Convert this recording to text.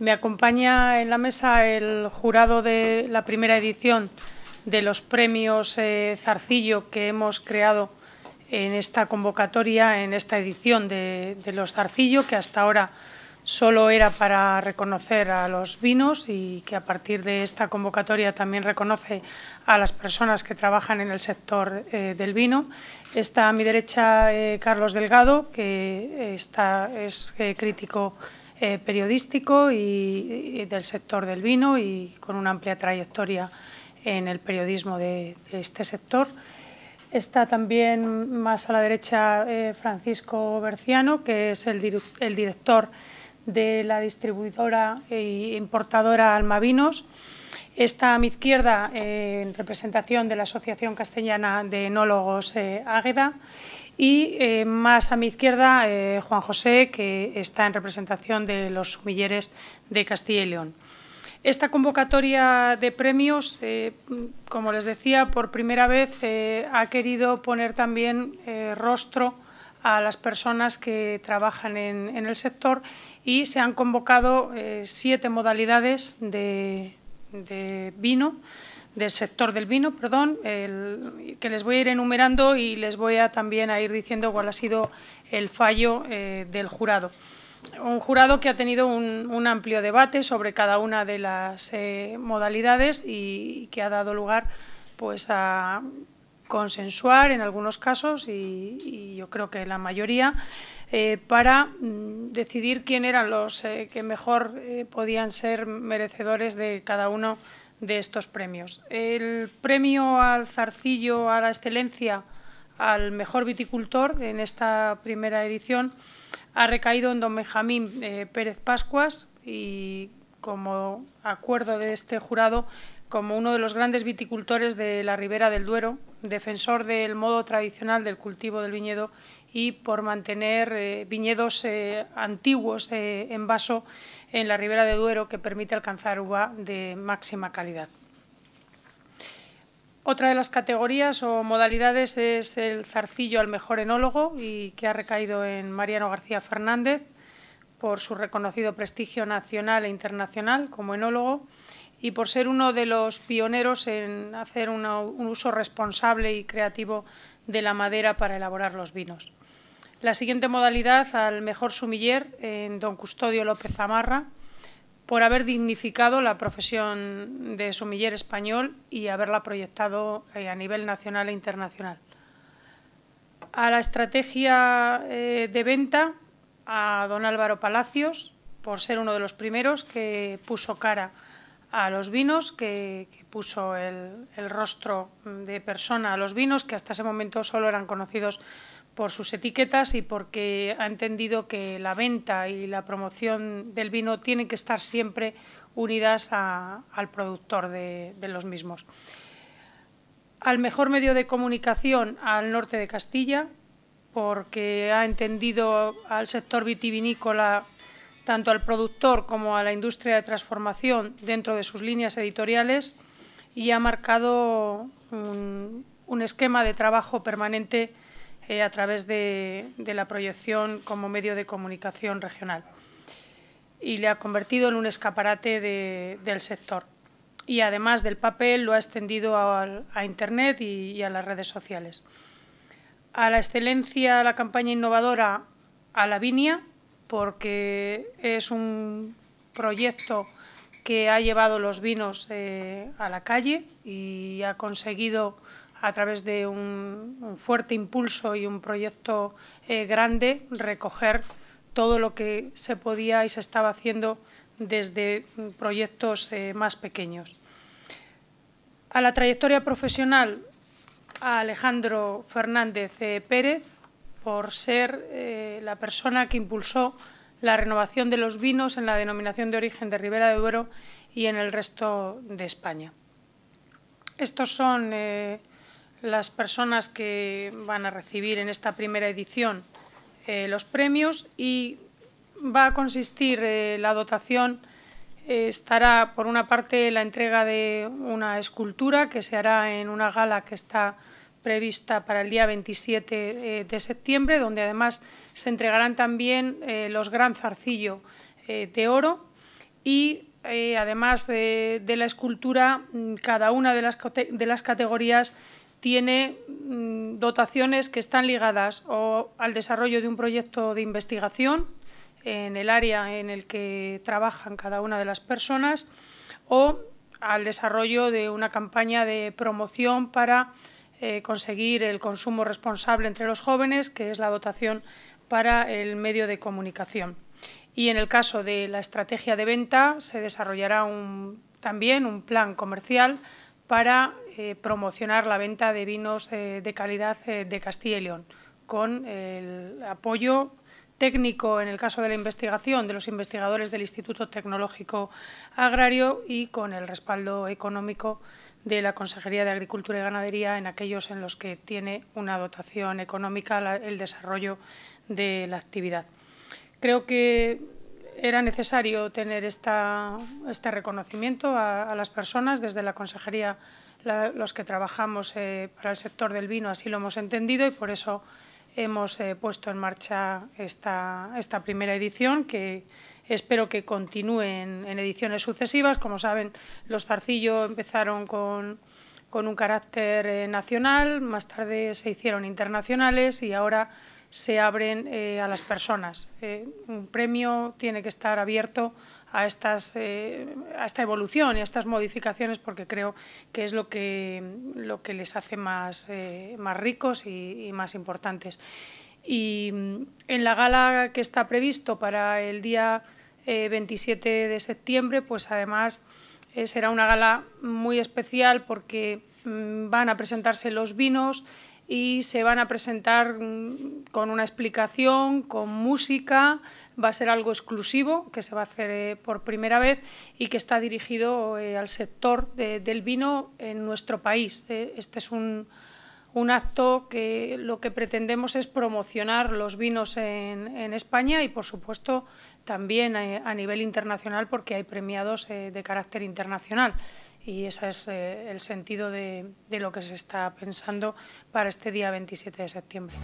Me acompaña en la mesa el jurado de la primera edición de los premios eh, Zarcillo que hemos creado en esta convocatoria, en esta edición de, los Zarcillo, que hasta ahora solo era para reconocer a los vinos y que a partir de esta convocatoria también reconoce a las personas que trabajan en el sector eh, del vino. Está a mi derecha eh, Carlos Delgado, que está, es crítico eh, periodístico y, del sector del vino y con una amplia trayectoria en el periodismo de, este sector. Está también más a la derecha eh, Francisco Berciano, que es el, director de la distribuidora e importadora Almavinos. Está a mi izquierda eh, en representación de la Asociación Castellana de Enólogos Águeda y eh, más a mi izquierda eh, Juan José, que está en representación de los sumilleres de Castilla y León. Esta convocatoria de premios, eh, como les decía, por primera vez ha querido poner también rostro a las personas que trabajan en, el sector y se han convocado siete modalidades de vino del sector del vino, perdón, que les voy a ir enumerando y les voy a también a ir diciendo cuál ha sido el fallo eh, del jurado. Un jurado que ha tenido un, amplio debate sobre cada una de las eh, modalidades y, que ha dado lugar pues, a consensuar en algunos casos y, yo creo que la mayoría eh, para mm, decidir quién eran los que mejor podían ser merecedores de cada uno de estos premios. El premio al zarcillo a la excelencia al mejor viticultor en esta primera edición ha recaído en don Benjamín eh, Pérez Pascuas y como acuerdo de este jurado como uno de los grandes viticultores de la Ribera del Duero, defensor del modo tradicional del cultivo del viñedo y por mantener eh, viñedos eh, antiguos eh, en vaso en la ribera de Duero que permite alcanzar uva de máxima calidad. Otra de las categorías o modalidades es el zarcillo al mejor enólogo y que ha recaído en Mariano García Fernández por su reconocido prestigio nacional e internacional como enólogo y por ser uno de los pioneros en hacer un uso responsable y creativo de la madera para elaborar los vinos. La siguiente modalidad al mejor sumiller en don Custodio López Zamarra por haber dignificado la profesión de sumiller español y haberla proyectado eh, a nivel nacional e internacional. A la estrategia eh, de venta a don Álvaro Palacios por ser uno de los primeros que puso cara a los vinos, que, puso el, el rostro de persona a los vinos, que hasta ese momento solo eran conocidos por sus etiquetas y porque ha entendido que la venta y la promoción del vino tienen que estar siempre unidas al productor de, los mismos. Al mejor medio de comunicación al norte de Castilla, porque ha entendido al sector vitivinícola, tanto al productor como a la industria de transformación dentro de sus líneas editoriales y ha marcado un, un esquema de trabajo permanente eh, a través de, la proyección como medio de comunicación regional y le ha convertido en un escaparate del sector. Y además del papel lo ha extendido a, Internet y, a las redes sociales. A la excelencia, a la campaña innovadora, a la Vinia, porque es un proyecto que ha llevado los vinos eh, a la calle y ha conseguido a través de un, fuerte impulso y un proyecto eh, grande, recoger todo lo que se podía y se estaba haciendo desde mm, proyectos eh, más pequeños. A la trayectoria profesional, a Alejandro Fernández eh, Pérez, por ser la persona que impulsó la renovación de los vinos en la denominación de origen de Ribera de Duero y en el resto de España. Estos son las personas que van a recibir en esta primera edición eh, los premios y va a consistir eh, la dotación, eh, estará por una parte la entrega de una escultura que se hará en una gala que está prevista para el día 27 de septiembre, donde además se entregarán también los Gran Zarcillo de Oro y además de la escultura, mm, cada una de las, de las categorías tiene mm, dotaciones que están ligadas o al desarrollo de un proyecto de investigación en el área en el que trabajan cada una de las personas o al desarrollo de una campaña de promoción para eh, conseguir el consumo responsable entre los jóvenes, que es la dotación para el medio de comunicación. Y en el caso de la estrategia de venta se desarrollará también un plan comercial para eh, promocionar la venta de vinos eh, de calidad eh, de Castilla y León, con el apoyo técnico en el caso de la investigación de los investigadores del Instituto Tecnológico Agrario y con el respaldo económico de la Consejería de Agricultura y Ganadería en aquellos en los que tiene una dotación económica el desarrollo de la actividad. Creo que era necesario tener esta, este reconocimiento a, las personas. Desde la Consejería, los que trabajamos eh, para el sector del vino, así lo hemos entendido y por eso hemos eh, puesto en marcha esta, esta, primera edición que espero que continúe en, ediciones sucesivas. Como saben, los zarcillos empezaron con, un carácter eh, nacional, más tarde se hicieron internacionales y ahora se abren eh, a las personas. Eh, un premio tiene que estar abierto a, eh, a esta evolución y a estas modificaciones porque creo que es lo que, lo que les hace más, ricos y, y más importantes. Y mm, en la gala que está previsto para el día 27 de septiembre, pues además será una gala muy especial porque mm, van a presentarse los vinos, y se van a presentar mm, con una explicación, con música, va a ser algo exclusivo que se va a hacer eh, por primera vez y que está dirigido eh, al sector del vino en nuestro país. Eh. este es un, acto que lo que pretendemos es promocionar los vinos en, España y, por supuesto, también a, nivel internacional porque hay premiados de carácter internacional y ese es eh, el sentido de, de lo que se está pensando para este día 27 de septiembre.